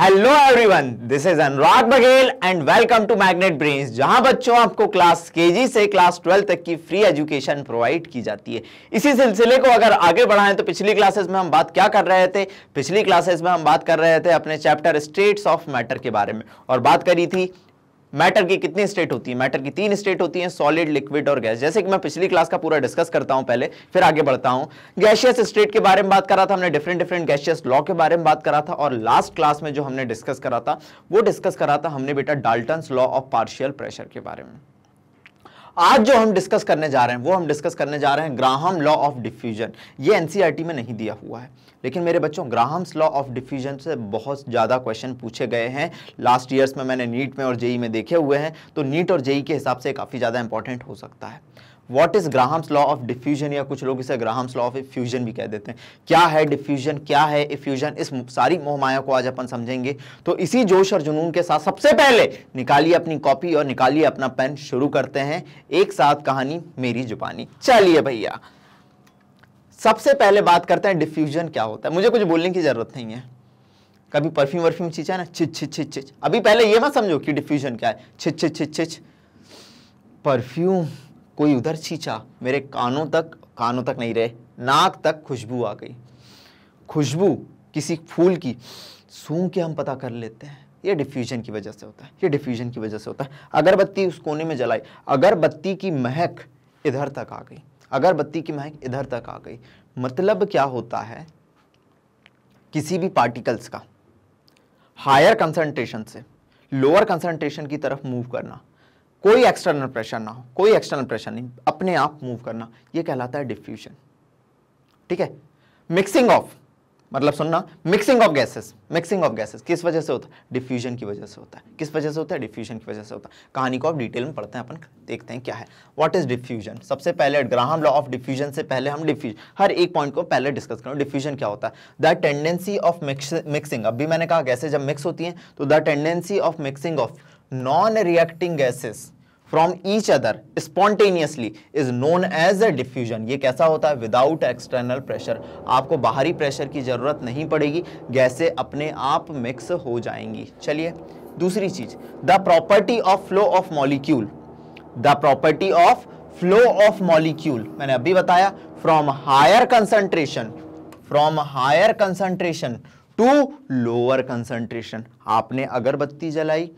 hello everyone this is Anurag Baghel and welcome to magnet brains जहां बच्चों आपको क्लास केजी से क्लास ट्वेल्व तक की फ्री एजुकेशन प्रोवाइड की जाती है इसी सिलसिले को अगर आगे बढ़ाएं तो पिछली क्लासेस में हम बात क्या कर रहे थे पिछली क्लासेस में हम बात कर रहे थे अपने चैप्टर स्टेट्स ऑफ मैटर के बारे में और बात करी थी मैटर की कितनी स्टेट होती है मैटर की तीन स्टेट होती है सॉलिड लिक्विड और गैस जैसे कि मैं पिछली क्लास का पूरा डिस्कस करता हूं पहले फिर आगे बढ़ता हूं गैशियस स्टेट के बारे में बात करा था हमने डिफरेंट डिफरेंट गैशियस लॉ के बारे में बात करा था और लास्ट क्लास में जो हमने डिस्कस करा था वो डिस्कस करा था हमने बेटा Dalton law of partial pressure के बारे में आज जो हम डिस्कस करने जा रहे हैं वो हम डिस्कस करने जा रहे हैं ग्राहम लॉ ऑफ डिफ्यूजन ये एनसीईआरटी e में नहीं दिया हुआ है लेकिन मेरे बच्चों ग्राहम्स लॉ ऑफ डिफ्यूजन से बहुत ज़्यादा क्वेश्चन पूछे गए हैं लास्ट ईयर्स में मैंने नीट में और जेई e में देखे हुए हैं तो नीट और जेई e के हिसाब से काफ़ी ज़्यादा इंपॉर्टेंट हो सकता है what is Graham's law of diffusion या कुछ लोग इसे ग्राहम्स लॉ ऑफ इफ्यूजन भी कह देते हैं क्या है डिफ्यूजन क्या है इफ्यूजन इस सारी मोहमाया को आज अपन समझेंगे तो इसी जोश और जुनून के साथ सबसे पहले निकालिए अपनी कॉपी और निकालिए अपना पेन शुरू करते हैं एक साथ कहानी मेरी जुबानी चलिए भैया सबसे पहले बात करते हैं डिफ्यूजन क्या होता है मुझे कुछ बोलने की जरूरत नहीं है कभी परफ्यूम वर्फ्यूम चीचा ना छिच छिच छिच छिच अभी पहले ये मत समझो कि डिफ्यूजन क्या है छिच छिच छिच छिच परफ्यूम कोई उधर छींचा मेरे कानों तक कानों तक नहीं रहे नाक तक खुशबू आ गई खुशबू किसी फूल की सूंघ के हम पता कर लेते हैं ये डिफ्यूजन की वजह से होता है ये डिफ्यूजन की वजह से होता है अगरबत्ती उस कोने में जलाई अगरबत्ती की महक इधर तक आ गई अगरबत्ती की महक इधर तक आ गई मतलब क्या होता है किसी भी पार्टिकल्स का हायर कंसंट्रेशन से लोअर कंसंट्रेशन की तरफ मूव करना कोई एक्सटर्नल प्रेशर ना हो कोई एक्सटर्नल प्रेशर नहीं अपने आप मूव करना ये कहलाता है डिफ्यूजन ठीक है मिक्सिंग ऑफ मतलब सुनना mixing of gases mixing of gases किस वजह से होता है डिफ्यूजन की वजह से होता है किस वजह से होता है डिफ्यूजन की वजह से होता है कहानी को आप डिटेल में पढ़ते हैं अपन देखते हैं क्या है व्हाट इज डिफ्यूजन सबसे पहले ग्राहम लॉ ऑफ डिफ्यूजन से पहले हम डिफ्यूज हर एक पॉइंट को पहले डिस्कस करो डिफ्यूजन क्या होता है द टेंडेंसी ऑफ मिक्सिंग अभी मैंने कहा गैसेज जब मिक्स होती हैं तो the tendency of mixing of non reacting gases from each other spontaneously is known as a diffusion ये कैसा होता है विदाउट एक्सटर्नल प्रेशर आपको बाहरी प्रेशर की ज़रूरत नहीं पड़ेगी गैसें अपने आप मिक्स हो जाएंगी चलिए दूसरी चीज the property of flow of molecule the property of flow of molecule मैंने अभी बताया from higher concentration from higher concentration to lower concentration आपने अगरबत्ती जलाई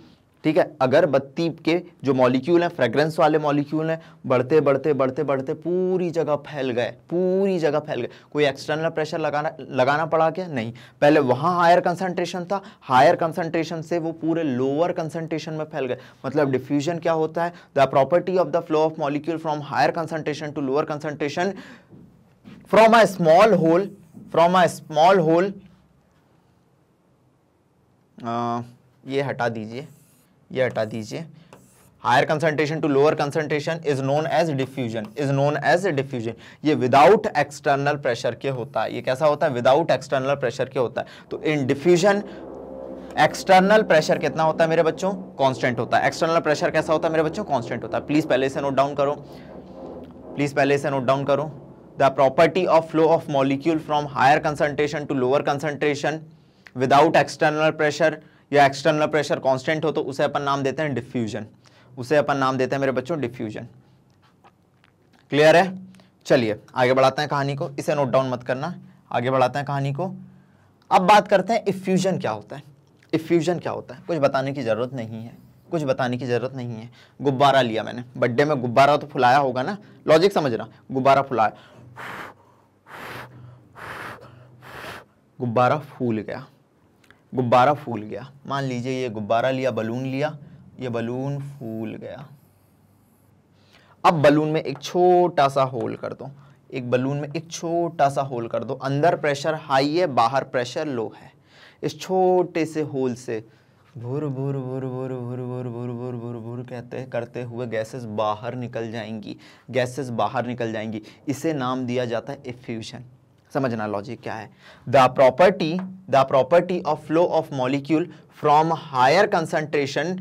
ठीक है बत्ती के जो मॉलिक्यूल हैं फ्रेग्रेंस वाले मॉलिक्यूल हैं बढ़ते बढ़ते बढ़ते बढ़ते पूरी जगह फैल गए पूरी जगह फैल गए कोई एक्सटर्नल प्रेशर लगाना लगाना पड़ा क्या नहीं पहले वहाँ हायर कंसनट्रेशन था हायर कंसनट्रेशन से वो पूरे लोअर कंसनट्रेशन में फैल गए मतलब डिफ्यूजन क्या होता है the property of the flow of molecule from higher concentration to lower concentration from a small hole from a small hole ये हटा दीजिए ये हटा दीजिए higher concentration to lower concentration is known as diffusion is known as diffusion ये without external pressure के होता है ये कैसा होता है विदाउट एक्सटर्नल प्रेशर के होता है तो इन डिफ्यूजन एक्सटर्नल प्रेशर कितना होता है मेरे बच्चों कांस्टेंट होता है एक्सटर्नल प्रेशर कैसा होता है मेरे बच्चों कांस्टेंट होता है प्लीज पहले से नोट डाउन करो प्लीज पहले से नोट डाउन करो the property of flow of molecule from higher concentration to lower concentration without external pressure या एक्सटर्नल प्रेशर कांस्टेंट हो तो उसे अपन नाम देते हैं डिफ्यूजन उसे अपन नाम देते हैं मेरे बच्चों डिफ्यूजन क्लियर है चलिए आगे बढ़ाते हैं कहानी को इसे नोट डाउन मत करना आगे बढ़ाते हैं कहानी को अब बात करते हैं इफ्यूजन क्या होता है इफ्यूजन क्या होता है कुछ बताने की ज़रूरत नहीं है कुछ बताने की ज़रूरत नहीं है गुब्बारा लिया मैंने बर्थडे में गुब्बारा तो फुलाया होगा ना लॉजिक समझ रहा गुब्बारा फुलाया गुब्बारा फूल गया गुब्बारा फूल गया मान लीजिए ये गुब्बारा लिया बलून लिया ये बलून फूल गया अब बलून में एक छोटा सा होल कर दो एक बलून में एक छोटा सा होल कर दो अंदर प्रेशर हाई है बाहर प्रेशर लो है इस छोटे से होल से भुर भुर भुर भुर भुर भुर भुर भुर भुर भुर कहते करते हुए गैसेस बाहर निकल जाएंगी गैसेस बाहर निकल जाएंगी इसे नाम दिया जाता है इफ्यूशन समझना लॉजिक क्या है the property the property of flow of molecule from higher concentration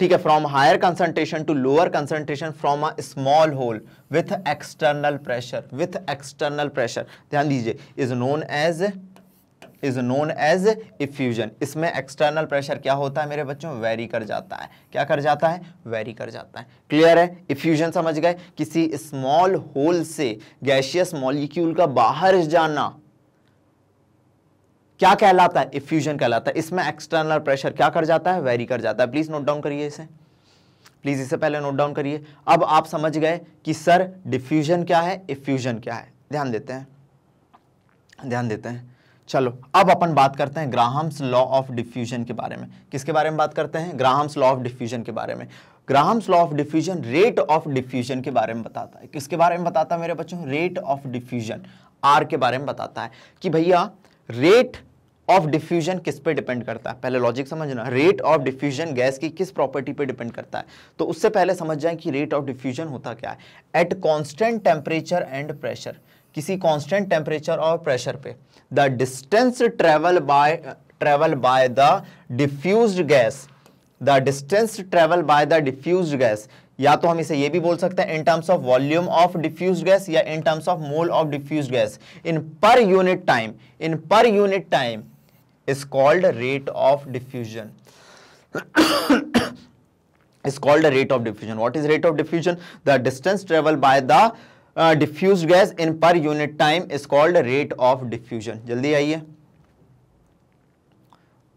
ठीक है from higher concentration to lower concentration from a small hole with external pressure with external pressure ध्यान दीजिए is known as is known as effusion इसमें external pressure क्या होता है मेरे बच्चों वेरी कर जाता है क्या कर जाता है वेरी कर जाता है क्लियर है इफ्यूजन समझ गए किसी स्मॉल होल से गैशियस मॉलिक्यूल का बाहर जाना क्या कहलाता है इफ्यूजन कहलाता है इसमें एक्सटर्नल प्रेशर क्या कर जाता है वेरी कर जाता है प्लीज नोट डाउन करिए इसे प्लीज इसे पहले नोट डाउन करिए अब आप समझ गए कि सर डिफ्यूजन क्या है इफ्यूजन क्या है ध्यान देते हैं ध्यान देते हैं चलो अब अपन बात करते हैं ग्राहम्स लॉ ऑफ डिफ्यूजन के बारे में किसके बारे में बात करते हैं ग्राहम्स लॉ ऑफ डिफ्यूजन के बारे में Graham's law of diffusion rate of diffusion के बारे में बताता है किसके बारे में बताता है मेरे बच्चों रेट ऑफ डिफ्यूजन आर के बारे में बताता है कि भैया रेट ऑफ डिफ्यूजन किस पे डिपेंड करता है पहले लॉजिक समझना रेट ऑफ डिफ्यूजन गैस की किस प्रॉपर्टी पे डिपेंड करता है तो उससे पहले समझ जाए कि रेट ऑफ डिफ्यूजन होता क्या है at constant temperature and pressure किसी कांस्टेंट टेम्परेचर और प्रेशर पे the distance travel by travel by the diffuse gas the distance travel by the diffuse gas या तो हम इसे ये भी बोल सकते हैं in terms of volume of diffuse gas या in terms of mole of diffuse gas in per unit time in per unit time is called rate of diffusion is called rate of diffusion what is rate of diffusion the distance travel by the diffuse gas in per unit time is called rate of diffusion जल्दी आइए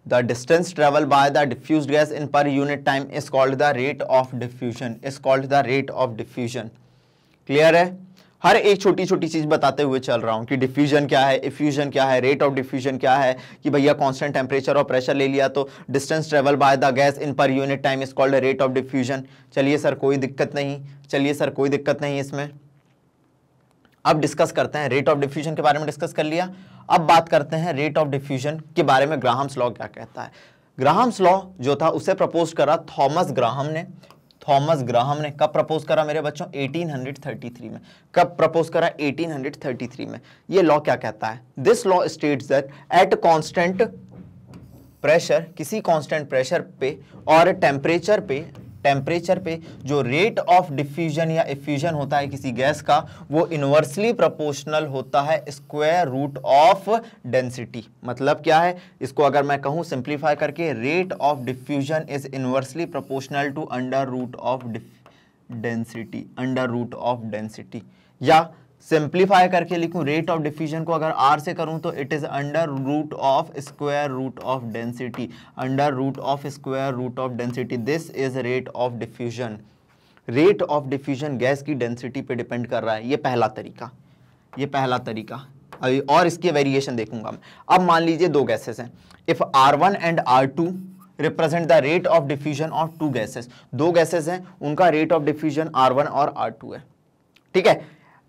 the distance travel by the diffuse gas in per unit time is called the rate of diffusion is called the rate of diffusion clear है हर एक छोटी छोटी चीज़ बताते हुए चल रहा हूं कि डिफ्यूजन क्या है इफ्यूजन क्या है रेट ऑफ डिफ्यूजन क्या है कि भैया कांस्टेंट टेम्परेचर और प्रेशर ले लिया तो distance travel by the gas in per unit time is called rate of diffusion चलिए सर कोई दिक्कत नहीं चलिए सर कोई दिक्कत नहीं इसमें अब डिस्कस करते हैं रेट ऑफ डिफ्यूजन के बारे में डिस्कस कर लिया अब बात करते हैं रेट ऑफ डिफ्यूजन के बारे में ग्राहम्स लॉ क्या कहता है ग्राहम्स लॉ जो था उसे प्रपोज करा थॉमस ग्राहम ने थॉमस ग्राहम ने कब प्रपोज करा मेरे बच्चों 1833 में कब प्रपोज करा 1833 में ये लॉ क्या कहता है this law state that at constant pressure किसी कांस्टेंट प्रेशर पे और टेम्परेचर पे टेम्परेचर पे जो रेट ऑफ डिफ्यूजन या इफ्यूजन होता है किसी गैस का वो इन्वर्सली प्रोपोर्शनल होता है स्क्वायर रूट ऑफ डेंसिटी मतलब क्या है इसको अगर मैं कहूँ सिंप्लीफाई करके rate of diffusion is inversely proportional to under root of density under root of density या सिंप्लीफाई करके लिखूं रेट ऑफ डिफ्यूजन को अगर आर से करूं तो it is under root of square root of density under root of square root of density this is rate of diffusion rate of diffusion gas की density पे depend कर रहा है ये पहला तरीका ये पहला तरीका अभी और इसके वेरिएशन देखूंगा मैं अब मान लीजिए दो गैसेस हैं if R one and R two represent the rate of diffusion of two gases दो गैसेस हैं उनका rate of diffusion R one और आर टू है ठीक है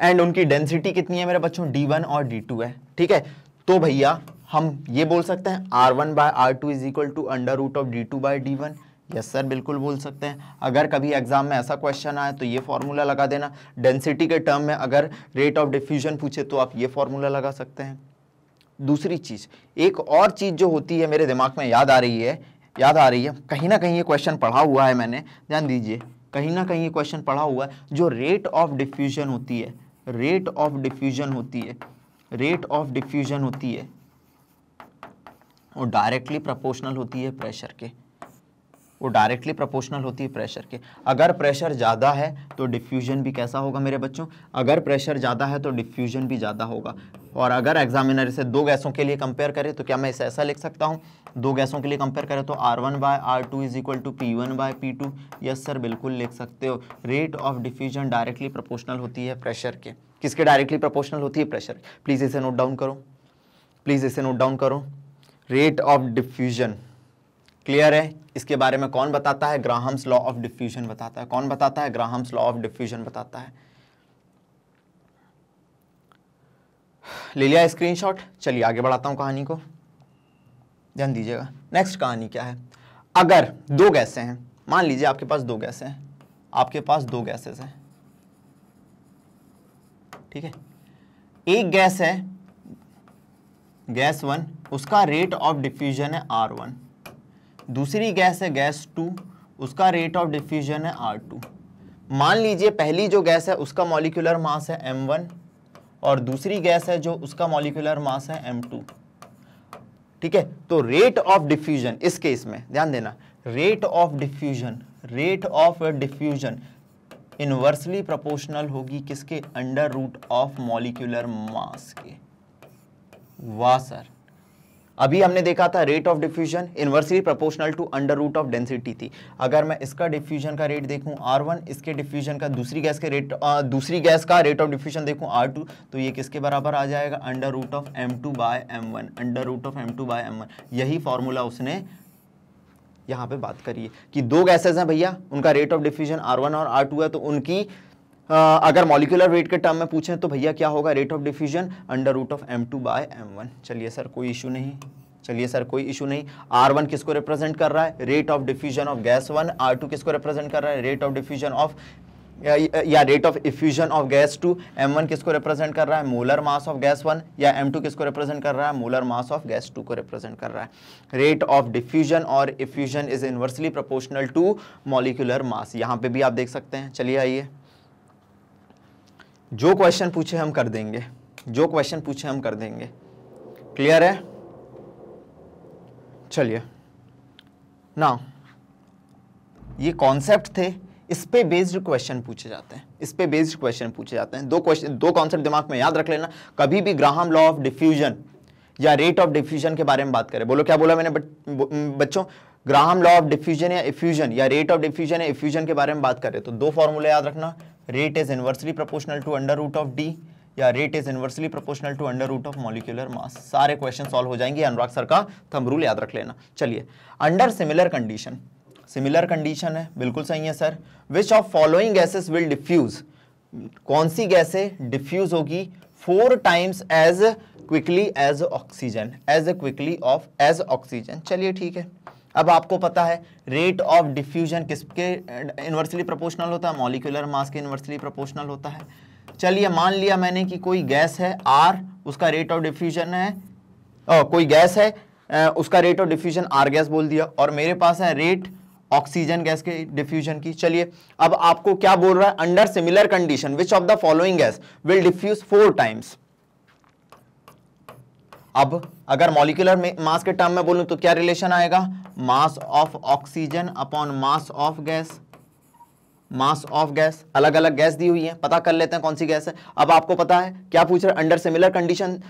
एंड उनकी डेंसिटी कितनी है मेरे बच्चों डी वन और डी टू है ठीक है तो भैया हम ये बोल सकते हैं R one by R two is equal to under root of D two by D one yes sir बिल्कुल बोल सकते हैं अगर कभी एग्जाम में ऐसा क्वेश्चन आए तो ये फार्मूला लगा देना डेंसिटी के टर्म में अगर रेट ऑफ डिफ्यूजन पूछे तो आप ये फार्मूला लगा सकते हैं दूसरी चीज़ एक और चीज़ जो होती है मेरे दिमाग में याद आ रही है याद आ रही है कहीं ना कहीं ये क्वेश्चन पढ़ा हुआ है मैंने ध्यान दीजिए कहीं ना कहीं ये क्वेश्चन पढ़ा हुआ है जो रेट ऑफ डिफ्यूजन होती है रेट ऑफ डिफ्यूजन होती है रेट ऑफ डिफ्यूजन होती है वो डायरेक्टली प्रोपोर्शनल होती है प्रेशर के वो डायरेक्टली प्रोपोर्शनल होती है प्रेशर के अगर प्रेशर ज़्यादा है तो डिफ्यूजन भी कैसा होगा मेरे बच्चों अगर प्रेशर ज़्यादा है तो डिफ्यूजन भी ज़्यादा होगा और अगर एग्जामिनर इसे दो गैसों के लिए कंपेयर करे तो क्या मैं इसे ऐसा लिख सकता हूँ दो गैसों के लिए कंपेयर करें तो R one by R two is equal to P one by P two yes sir बिल्कुल लिख सकते हो rate of diffusion directly proportional होती है प्रेशर के किसके डायरेक्टली प्रोपोर्शनल होती है प्रेशर प्लीज़ इसे नोट डाउन करो प्लीज़ इसे नोट डाउन करो रेट ऑफ डिफ्यूजन क्लियर है इसके बारे में कौन बताता है ग्राहम्स लॉ ऑफ डिफ्यूजन बताता है कौन बताता है ग्राहम्स लॉ ऑफ डिफ्यूजन बताता है ले लिया स्क्रीनशॉट चलिए आगे बढ़ाता हूँ कहानी को ध्यान दीजिएगा नेक्स्ट कहानी क्या है अगर दो गैसें हैं मान लीजिए आपके पास दो गैसें हैं आपके पास दो गैसेस हैं ठीक है एक गैस है गैस वन उसका रेट ऑफ डिफ्यूजन है आर वन दूसरी गैस है गैस टू उसका रेट ऑफ डिफ्यूजन है आर टू मान लीजिए पहली जो गैस है उसका मॉलिकुलर मास है एम वन और दूसरी गैस है जो उसका मॉलिकुलर मास है एम टू ठीक है तो रेट ऑफ डिफ्यूजन इस केस में ध्यान देना rate of diffusion rate of diffusion inversely proportional होगी किसके under root of molecular mass के वाह सर अभी हमने देखा था rate of diffusion inversely proportional to under root of density थी अगर मैं इसका डिफ्यूजन का रेट देखूं R1 इसके डिफ्यूजन का दूसरी गैस के रेट आ, दूसरी गैस का रेट ऑफ डिफ्यूजन देखूं R2 तो ये किसके बराबर आ जाएगा under root of M two by M one under root of M two by M one यही फॉर्मूला उसने यहाँ पे बात करिए कि दो गैसेज हैं भैया उनका rate of diffusion R one और आर टू है तो उनकी अगर मॉलिकुलर वेट के टर्म में पूछें तो भैया क्या होगा rate of diffusion under root of M two by M one चलिए सर कोई इशू नहीं चलिए सर कोई इशू नहीं आर वन किसको रिप्रेजेंट कर रहा है rate of diffusion of gas one R two किसको रिप्रेजेंट कर रहा है रेट ऑफ डिफ्यूजन ऑफ या rate of effusion of gas two M one किसको रिप्रेजेंट कर रहा है molar mass of gas one या एम टू किसको रिप्रेजेंट कर रहा है molar mass of gas two को रिप्रेजेंट कर रहा है रेट ऑफ डिफ्यूजन और effusion is inversely proportional to molecular mass यहाँ पे भी आप देख सकते हैं चलिए आइए जो क्वेश्चन पूछे हम कर देंगे जो क्वेश्चन पूछे हम कर देंगे क्लियर है चलिए ना ये कॉन्सेप्ट थे इस पे बेस्ड क्वेश्चन पूछे जाते हैं इस पे बेस्ड क्वेश्चन पूछे जाते हैं दो क्वेश्चन दो कॉन्सेप्ट दिमाग में याद रख लेना कभी भी ग्राहम लॉ ऑफ डिफ्यूजन या रेट ऑफ डिफ्यूजन के बारे में बात करें बोलो क्या बोला मैंने बच्चों ग्राहम लॉ ऑफ डिफ्यूजन या इफ्यूजन या रेट ऑफ डिफ्यूजन या इफ्यूजन के बारे में बात करें तो दो फॉर्मूला याद रखना rate is inversely proportional to under root of D या rate is inversely proportional to under root of molecular mass सारे क्वेश्चन सॉल्व हो जाएंगे अनुराग सर का थम रूल याद रख लेना चलिए under similar condition similar condition है बिल्कुल सही है sir which of following gases will diffuse कौन सी गैसे डिफ्यूज होगी four times as quickly as oxygen as quickly of as oxygen चलिए ठीक है अब आपको पता है रेट ऑफ डिफ्यूजन किसके इन्वर्सली प्रोपोर्शनल होता है मॉलिकुलर मास के इन्वर्सली प्रोपोर्शनल होता है चलिए मान लिया मैंने कि कोई गैस है आर उसका रेट ऑफ डिफ्यूजन है ओ, कोई गैस है उसका rate of diffusion R gas बोल दिया और मेरे पास है रेट ऑक्सीजन गैस के डिफ्यूजन की चलिए अब आपको क्या बोल रहा है under similar condition which of the following gas will diffuse four times अब अगर मॉलिकुलर मास के टर्म में बोलूं तो क्या रिलेशन आएगा mass of oxygen upon mass of gas mass of gas अलग अलग गैस दी हुई है पता कर लेते हैं कौन सी गैस है अब आपको पता है क्या पूछ रहे under similar condition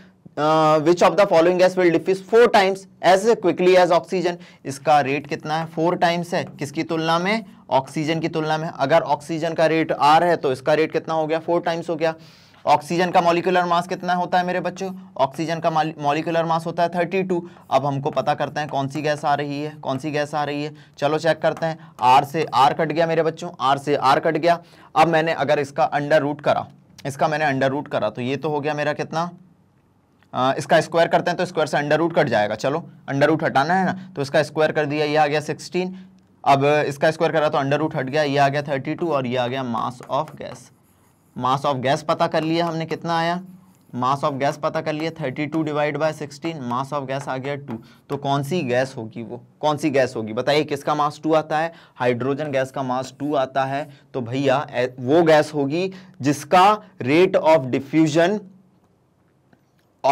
which of the following gas will diffuse four times as quickly as oxygen इसका रेट कितना है फोर टाइम्स है किसकी तुलना में ऑक्सीजन की तुलना में अगर ऑक्सीजन का रेट आर है तो इसका रेट कितना हो गया फोर टाइम्स हो गया ऑक्सीजन का मॉलिकुलर मास कितना होता है मेरे बच्चों ऑक्सीजन का मॉलिकुलर मास होता है थर्टी टू अब हमको पता करते हैं कौन सी गैस आ रही है कौन सी गैस आ रही है चलो चेक करते हैं आर से आर कट गया मेरे बच्चों आर से आर कट गया अब मैंने अगर इसका अंडर रूट करा इसका मैंने अंडर रूट करा तो ये तो हो गया मेरा कितना आ, इसका स्क्वायर करते हैं तो स्क्वायर से अंडर रूट कट जाएगा चलो अंडर रूट हटाना है ना तो इसका स्क्वायर कर दिया ये आ गया सिक्सटीन अब इसका स्क्वायर करा तो अंडर रूट हट गया ये आ गया थर्टी टू और ये आ गया mass of gas mass of gas पता कर लिया हमने कितना आया मास ऑफ गैस पता कर लिया thirty two divide by sixteen mass of gas आ गया टू तो कौन सी गैस होगी वो कौन सी गैस होगी बताइए किसका मास टू आता है हाइड्रोजन गैस का मास टू आता है तो भैया वो गैस होगी जिसका रेट ऑफ डिफ्यूजन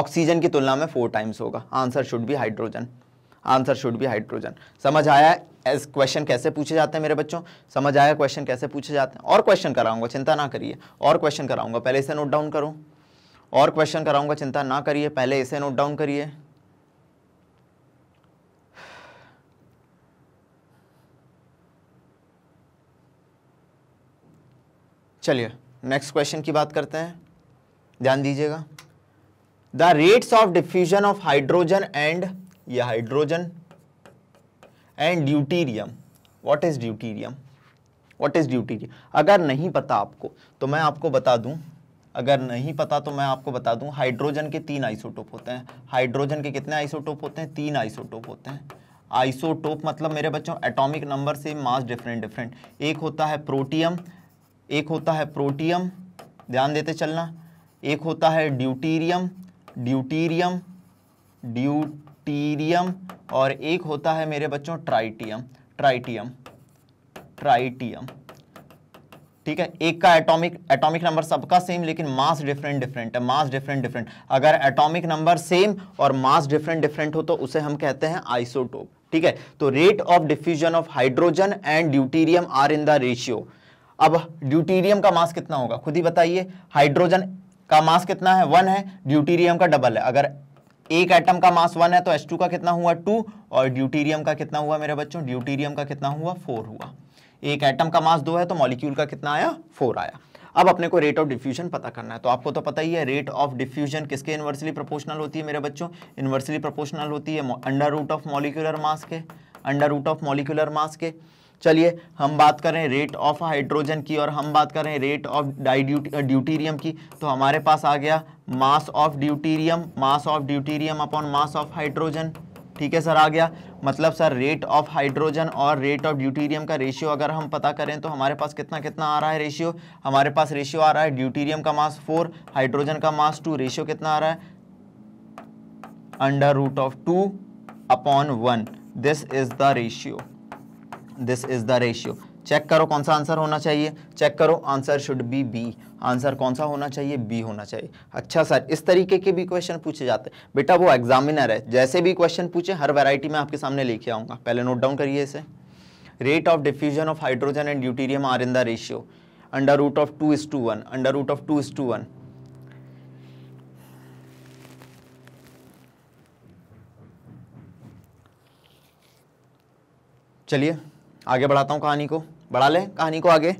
ऑक्सीजन की तुलना में फोर टाइम्स होगा answer should be hydrogen answer should be hydrogen समझ आया एज क्वेश्चन कैसे पूछे जाते हैं मेरे बच्चों समझ आया क्वेश्चन कैसे पूछे जाते हैं और क्वेश्चन कराऊंगा चिंता ना करिए और क्वेश्चन कराऊंगा पहले इसे नोट डाउन करूँ और क्वेश्चन कराऊंगा चिंता ना करिए पहले इसे नोट डाउन करिए चलिए नेक्स्ट क्वेश्चन की बात करते हैं ध्यान दीजिएगा the rates of diffusion of hydrogen and ये hydrogen and deuterium what is deuterium what is deuterium अगर नहीं पता आपको तो मैं आपको बता दूं अगर नहीं पता तो मैं आपको बता दूं हाइड्रोजन के तीन आइसोटोप होते हैं हाइड्रोजन के कितने आइसोटोप होते हैं तीन आइसोटोप होते हैं आइसोटोप मतलब मेरे बच्चों एटॉमिक नंबर से मास डिफरेंट डिफरेंट एक होता है प्रोटियम एक होता है प्रोटियम ध्यान देते चलना एक होता है ड्यूटीरियम ड्यूटीरियम ड्यू टीरियम और एक होता है मेरे बच्चों ट्राइटियम ट्राइटियम ट्राइटियम ठीक है एक का एटॉमिक एटॉमिक नंबर सबका सेम लेकिन मास डिफरेंट डिफरेंट है मास डिफरेंट डिफरेंट अगर एटॉमिक नंबर सेम और मास डिफरेंट डिफरेंट हो तो उसे हम कहते हैं आइसोटोप ठीक है तो rate of diffusion of hydrogen and deuterium are in the ratio अब ड्यूटीरियम का मास कितना होगा खुद ही बताइए हाइड्रोजन का मास कितना है वन है ड्यूटीरियम का डबल है अगर एक एटम का मास वन है तो एस टू का कितना हुआ टू और ड्यूटीरियम का कितना हुआ मेरे बच्चों ड्यूटीरियम का कितना हुआ फोर हुआ एक एटम का मास दो है तो मॉलिक्यूल का कितना आया फोर आया अब अपने को रेट ऑफ डिफ्यूजन पता करना है तो आपको तो पता ही है रेट ऑफ डिफ्यूजन किसके इन्वर्सली प्रोपोर्शनल होती है मेरे बच्चों इन्वर्सली प्रोपोर्शनल होती है under root of molecular mass के under root of molecular mass के चलिए हम बात करें रेट ऑफ हाइड्रोजन की और हम बात करें रेट ऑफ ड्यूटीरियम की तो हमारे पास आ गया mass of deuterium mass of deuterium upon mass of hydrogen ठीक है सर आ गया मतलब सर रेट ऑफ हाइड्रोजन और रेट ऑफ ड्यूटीरियम का रेशियो अगर हम पता करें तो हमारे पास कितना कितना आ रहा है रेशियो हमारे पास रेशियो आ रहा है ड्यूटीरियम का मास फोर हाइड्रोजन का मास टू रेशियो कितना आ रहा है under root of two upon one this is the ratio this is the ratio check करो कौन सा आंसर होना चाहिए चेक करो answer should be B answer कौन सा होना चाहिए बी होना चाहिए अच्छा सर इस तरीके के भी क्वेश्चन पूछे जाते हैं बेटा वो एग्जामिनर है जैसे भी क्वेश्चन पूछे हर वैरायटी में आपके सामने लेके आऊँगा पहले नोट डाउन करिए इसे rate of diffusion of hydrogen and deuterium are in the ratio under root of two is to one under root of two is to one चलिए आगे बढ़ाता हूँ कहानी को बढ़ा ले कहानी को आगे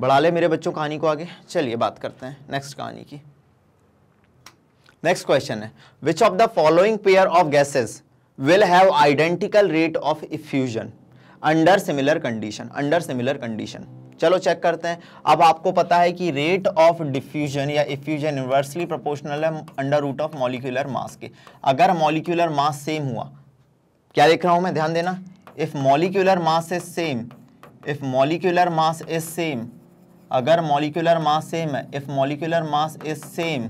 बढ़ा ले मेरे बच्चों कहानी को आगे चलिए बात करते हैं नेक्स्ट कहानी की नेक्स्ट क्वेश्चन है which of the following pair of gases will have identical rate of effusion under similar condition under similar condition चलो चेक करते हैं अब आपको पता है कि रेट ऑफ डिफ्यूजन या इफ्यूजन इन्वर्सली प्रोपोर्शनल है under root of molecular mass के अगर मॉलिक्यूलर मास सेम हुआ क्या देख रहा हूं मैं ध्यान देना if molecular mass is same if molecular mass is same अगर मॉलिक्यूलर मास सेम है if molecular mass is same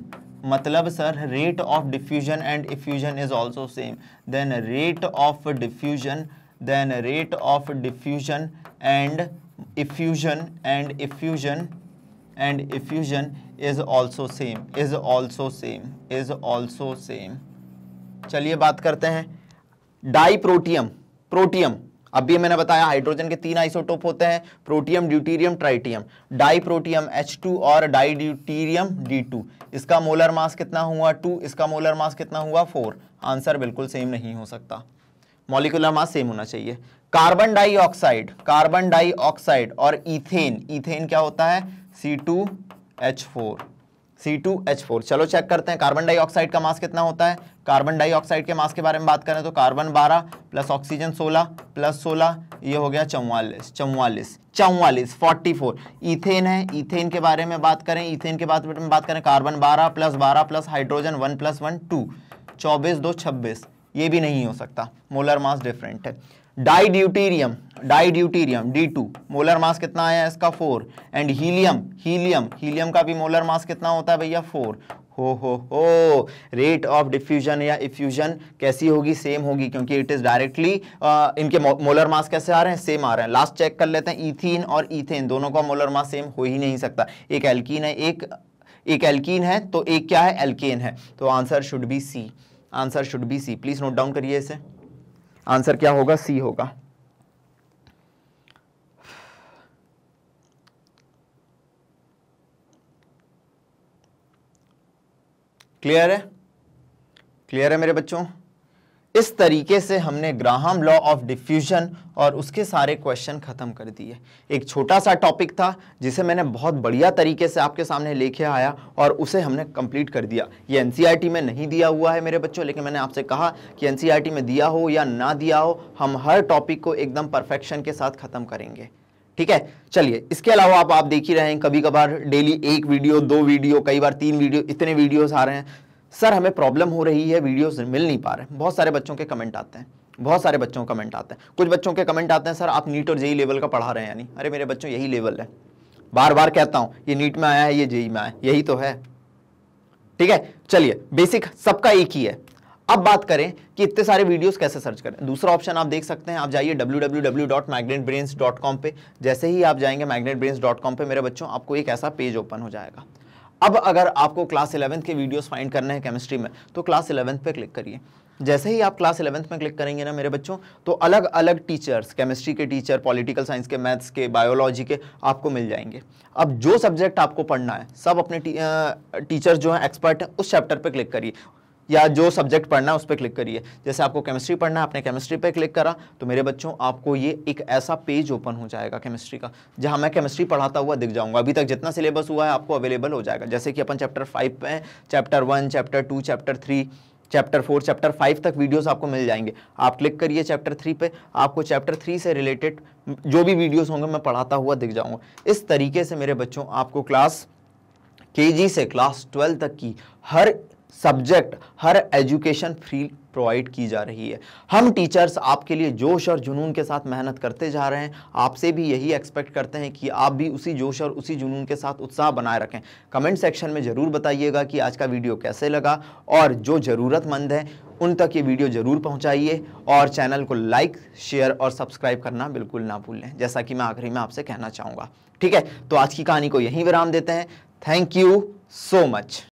मतलब sir rate of diffusion and effusion is also same then rate of diffusion then rate of diffusion and effusion and effusion and effusion is also same is also same is also same चलिए बात करते हैं die protium protium अभी मैंने बताया hydrogen के तीन isotope होते हैं protium deuterium tritium di protium H two और डाई ड्यूटीरियम डी टू इसका मोलर मास कितना हुआ टू इसका मोलर मास कितना हुआ फोर आंसर बिल्कुल सेम नहीं हो सकता मॉलिकुलर मास सेम होना चाहिए कार्बन डाइऑक्साइड कार्बन डाइऑक्साइड और इथेन इथेन क्या होता है सी टू एच फोर C2H4 चलो चेक करते हैं कार्बन डाइऑक्साइड का मास कितना होता है कार्बन डाइऑक्साइड के मास के बारे में बात करें तो कार्बन 12 प्लस ऑक्सीजन 16 प्लस 16 ये हो गया चौवालीस चौवालीस चौवालीस 44 इथेन है इथेन के बारे में बात करें इथेन के बारे में बात करें कार्बन 12 प्लस बारह plus hydrogen one plus one two चौबीस दो छब्बीस ये भी नहीं हो सकता मोलर मास डिफरेंट है di deuterium D two molar mass कितना आया इसका four and helium helium helium का भी मोलर मास कितना होता है भैया फोर हो हो हो रेट ऑफ डिफ्यूजन या इफ्यूजन कैसी होगी सेम होगी क्योंकि इट इज़ डायरेक्टली इनके मोलर मास कैसे आ रहे हैं सेम आ रहे हैं लास्ट चेक कर लेते हैं इथिन और इथेन दोनों का मोलर मास सेम हो ही नहीं सकता एक एल्कीन है एक एक एल्कीन है तो एक क्या है एल्केन है तो answer should be C answer should be C please note down करिए इसे आंसर क्या होगा सी होगा क्लियर है क्लियर है मेरे बच्चों इस तरीके से हमने ग्राहम लॉ ऑफ डिफ्यूजन और उसके सारे क्वेश्चन ख़त्म कर दिए एक छोटा सा टॉपिक था जिसे मैंने बहुत बढ़िया तरीके से आपके सामने लेके आया और उसे हमने कंप्लीट कर दिया ये एन e में नहीं दिया हुआ है मेरे बच्चों लेकिन मैंने आपसे कहा कि एन e में दिया हो या ना दिया हो हम हर टॉपिक को एकदम परफेक्शन के साथ ख़त्म करेंगे ठीक है चलिए इसके अलावा आप आप देख ही रहे हैं कभी कभार डेली एक वीडियो दो वीडियो कई बार तीन वीडियो इतने वीडियोस आ रहे हैं सर हमें प्रॉब्लम हो रही है वीडियोस मिल नहीं पा रहे बहुत सारे बच्चों के कमेंट आते हैं बहुत सारे बच्चों के कमेंट आते हैं कुछ बच्चों के कमेंट आते हैं सर आप नीट और जेई लेवल का पढ़ा रहे हैं यानी अरे मेरे बच्चों यही लेवल है बार बार कहता हूँ ये नीट में आया है ये जेई में आया यही तो है ठीक है चलिए बेसिक सबका एक ही है अब बात करें कि इतने सारे वीडियोस कैसे सर्च करें दूसरा ऑप्शन आप देख सकते हैं आप जाइए www.magnetbrains.com पे जैसे ही आप जाएंगे magnetbrains.com पे मेरे बच्चों आपको एक ऐसा पेज ओपन हो जाएगा अब अगर आपको क्लास इलेवंथ के वीडियोस फाइंड करने हैं केमिस्ट्री में तो क्लास इलेवंथ पे क्लिक करिए जैसे ही आप क्लास इलेवंथ में क्लिक करेंगे ना मेरे बच्चों तो अलग अलग टीचर्स केमिस्ट्री के टीचर पॉलिटिकल साइंस के मैथ्स के बायोलॉजी के आपको मिल जाएंगे अब जो सब्जेक्ट आपको पढ़ना है सब अपने टी, टीचर्स जो हैं एक्सपर्ट हैं उस चैप्टर पर क्लिक करिए या जो सब्जेक्ट पढ़ना है उस पर क्लिक करिए जैसे आपको केमिस्ट्री पढ़ना है आपने केमिस्ट्री पे क्लिक करा तो मेरे बच्चों आपको ये एक ऐसा पेज ओपन हो जाएगा केमिस्ट्री का जहाँ मैं केमिस्ट्री पढ़ाता हुआ दिख जाऊंगा अभी तक जितना सिलेबस हुआ है आपको अवेलेबल हो जाएगा जैसे कि अपन चैप्टर फाइव पे chapter one chapter two chapter three chapter four chapter five तक वीडियोज़ आपको मिल जाएंगे आप क्लिक करिए चैप्टर थ्री पे आपको चैप्टर थ्री से रिलेटेड जो भी वीडियोज़ होंगे मैं पढ़ाता हुआ दिख जाऊँगा इस तरीके से मेरे बच्चों आपको क्लास के से क्लास ट्वेल्व तक की हर सब्जेक्ट हर एजुकेशन फ्री प्रोवाइड की जा रही है हम टीचर्स आपके लिए जोश और जुनून के साथ मेहनत करते जा रहे हैं आपसे भी यही एक्सपेक्ट करते हैं कि आप भी उसी जोश और उसी जुनून के साथ उत्साह बनाए रखें कमेंट सेक्शन में ज़रूर बताइएगा कि आज का वीडियो कैसे लगा और जो ज़रूरतमंद है उन तक ये वीडियो ज़रूर पहुँचाइए और चैनल को लाइक शेयर और सब्सक्राइब करना बिल्कुल ना भूलें जैसा कि मैं आखिरी में आपसे कहना चाहूँगा ठीक है तो आज की कहानी को यहीं विराम देते हैं थैंक यू सो मच